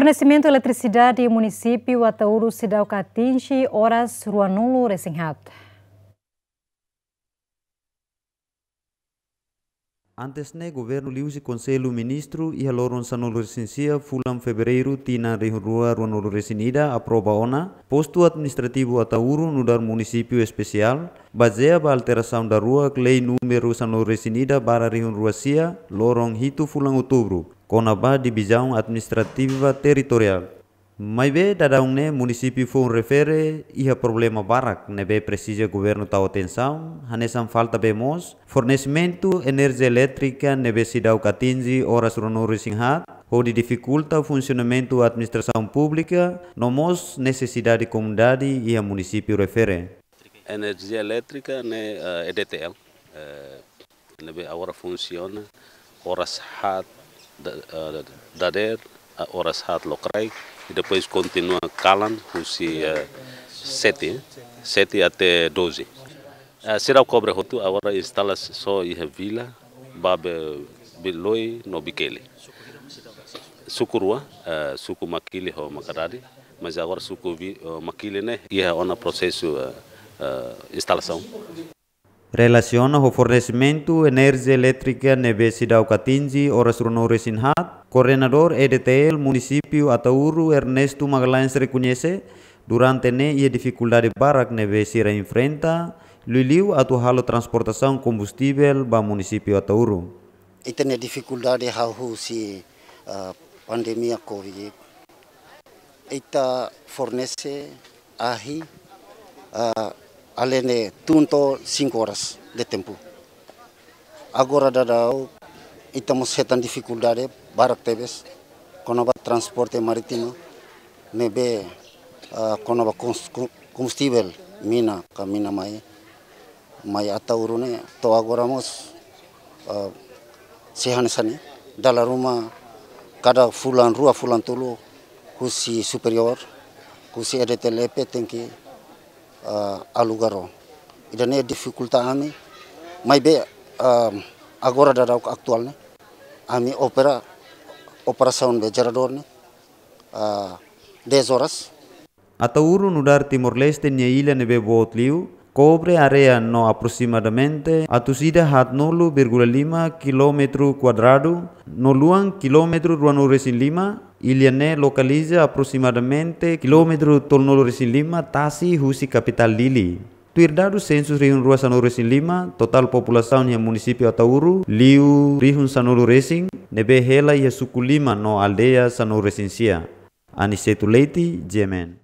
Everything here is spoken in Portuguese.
Fornecimento de eletricidade em município Atauru, Cidalca atinge horas Ruanulo, Resenhat. Antes ne governo liusi e conselho ministro e haloron sanolo resincia fulam fevereiro tina rua ruanolo resinida aproba ona posto administrativo atauru no dar município especial baseia ba alteração da rua lei número sanulo resinida barra rua sia lorong hitu fulang outubro konaba divisão administrativa territorial. Maibe dadaungne município foi refere ia problema barak nebe precisa governo tal atenção, hanesam falta bemos, fornecimento energia elétrica nebe sidau katinji horas ronori singhat, onde dificulta o funcionamento da administração pública, nomos necessidade comunidade e a município refere. Energia elétrica né EDTL, eh, é uh, eh, nebe agora funciona horas hat dader eh, horas hat locrai e depois continua calan com se eh, sete sete até doze eh, será cobre rotu agora instala só em vila babe biloi no biquele sukurua suku makili ho makarari mas agora suku makili né e é o processo instalação relaciona o fornecimento de energia elétrica na cidade Catinji ora Surnore é Sinhat, coordenador EDTL município Atauru Ernesto Magalhães reconhece durante ne e dificuldade barak a sira enfrenta liliu atuhalo transportação combustível o município Atauru. E tem dificuldade hau se uh, ah, pandemia covid ita fornece ahi ah, alene tanto cinco horas de tiempo. Agora estamos setan dificuldade barak con conoba transporte marítimo nebe uh, conoba combustível, mina camina mai mai ataurune to agora mos uh, ah, sehanesani dala ruma kada fulan rua fulan tulu kusi superior kusi edetelep tenki uh, alugaro ne dificulta ami mai be um, agora da dau aktual ne ami opera operasaun be jarador ne uh, des horas atau urun udar timor leste nyeila nebe liu, cobre area no aproximadamente atusida hat nolu, .lima km quadrado no luan km ruanuresin lima iliane localiza aproximadamente nolu tolnuresin lima tasi husi capital lili Tuirdadu sensus rihun ruas sanuresin lima total populasaun yang e munisipio atauru liu rihun sanuresin nebe hela ya e suku lima no aldea sanuresin sia Anisetu Leiti, Jemen.